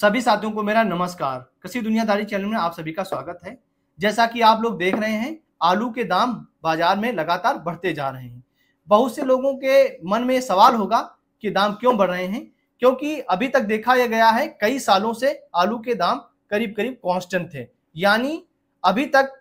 सभी साथियों को मेरा नमस्कार कृषि दुनियादारी चैनल में आप सभी का स्वागत है जैसा कि आप लोग देख रहे हैं आलू के दाम बाजार में लगातार बढ़ते जा रहे हैं बहुत से लोगों के मन में सवाल होगा कि दाम क्यों बढ़ रहे हैं क्योंकि अभी तक देखा यह गया है कई सालों से आलू के दाम करीब करीब कॉन्स्टेंट थे यानी अभी तक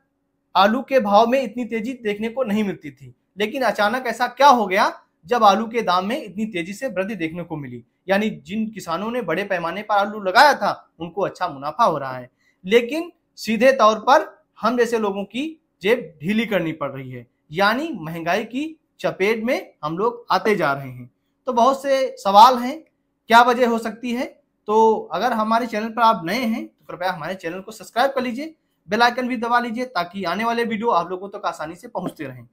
आलू के भाव में इतनी तेजी देखने को नहीं मिलती थी लेकिन अचानक ऐसा क्या हो गया जब आलू के दाम में इतनी तेजी से वृद्धि देखने को मिली यानी जिन किसानों ने बड़े पैमाने पर आलू लगाया था उनको अच्छा मुनाफा हो रहा है लेकिन सीधे तौर पर हम जैसे लोगों की जेब ढीली करनी पड़ रही है यानी महंगाई की चपेट में हम लोग आते जा रहे हैं तो बहुत से सवाल हैं क्या वजह हो सकती है तो अगर हमारे चैनल पर आप नए हैं तो कृपया हमारे चैनल को सब्सक्राइब कर लीजिए बेल आइकन भी दबा लीजिए ताकि आने वाले वीडियो आप लोगों तक तो आसानी से पहुंचते रहें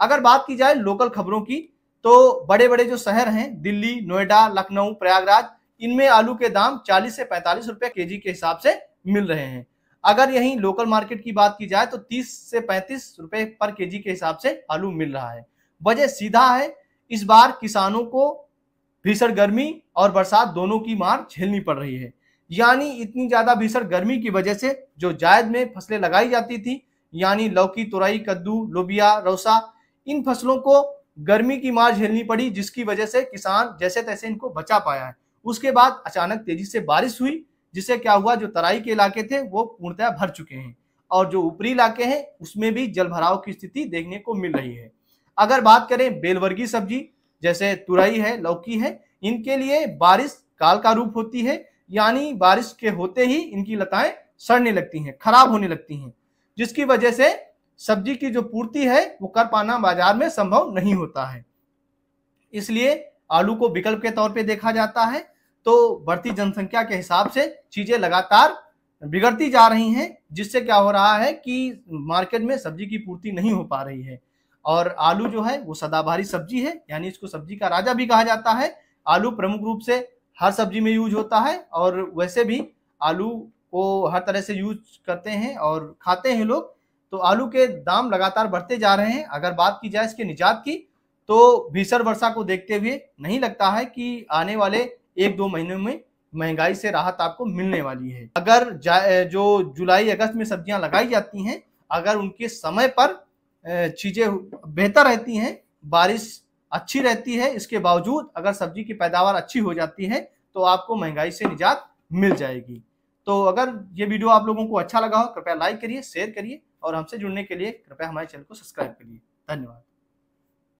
अगर बात की जाए लोकल खबरों की तो बड़े बड़े जो शहर हैं दिल्ली नोएडा लखनऊ प्रयागराज इनमें आलू के दाम 40 से 45 रुपए केजी के हिसाब से मिल रहे हैं अगर यही लोकल मार्केट की बात की जाए तो 30 से 35 रुपए पर केजी के हिसाब से आलू मिल रहा है वजह सीधा है इस बार किसानों को भीषण गर्मी और बरसात दोनों की मार झेलनी पड़ रही है यानी इतनी ज़्यादा भीषण गर्मी की वजह से जो जायद में फसलें लगाई जाती थी यानी लौकी तुरई कद्दू लोबिया रौसा इन फसलों को गर्मी की मार झेलनी पड़ी जिसकी वजह से किसान जैसे तैसे इनको बचा पाया है उसके बाद अचानक तेजी से बारिश हुई जिससे क्या हुआ जो तराई के इलाके थे वो पूर्णतः भर चुके हैं और जो ऊपरी इलाके हैं उसमें भी जल भराव की स्थिति देखने को मिल रही है अगर बात करें बेलवर्गी सब्जी जैसे तुरई है लौकी है इनके लिए बारिश काल का रूप होती है यानी बारिश के होते ही इनकी लताएं सड़ने लगती हैं खराब होने लगती हैं जिसकी वजह से सब्जी की जो पूर्ति है वो कर पाना बाजार में संभव नहीं होता है इसलिए आलू को विकल्प के तौर पे देखा जाता है तो बढ़ती जनसंख्या के हिसाब से चीजें लगातार बिगड़ती जा रही हैं जिससे क्या हो रहा है कि मार्केट में सब्जी की पूर्ति नहीं हो पा रही है और आलू जो है वो सदाबहारी सब्जी है यानी इसको सब्जी का राजा भी कहा जाता है आलू प्रमुख रूप से हर सब्जी में यूज होता है और वैसे भी आलू को हर तरह से यूज करते हैं और खाते हैं लोग तो आलू के दाम लगातार बढ़ते जा रहे हैं अगर बात की जाए इसके निजात की तो भीषण वर्षा को देखते हुए नहीं लगता है कि आने वाले एक दो महीनों में महंगाई से राहत आपको मिलने वाली है अगर जो जुलाई अगस्त में सब्जियां लगाई जाती हैं अगर उनके समय पर चीजें बेहतर रहती हैं बारिश अच्छी रहती है इसके बावजूद अगर सब्जी की पैदावार अच्छी हो जाती है तो आपको महंगाई से निजात मिल जाएगी तो अगर ये वीडियो आप लोगों को अच्छा लगा हो कृपया लाइक करिए शेयर करिए और हमसे जुड़ने के लिए कृपया हमारे चैनल को सब्सक्राइब करिए धन्यवाद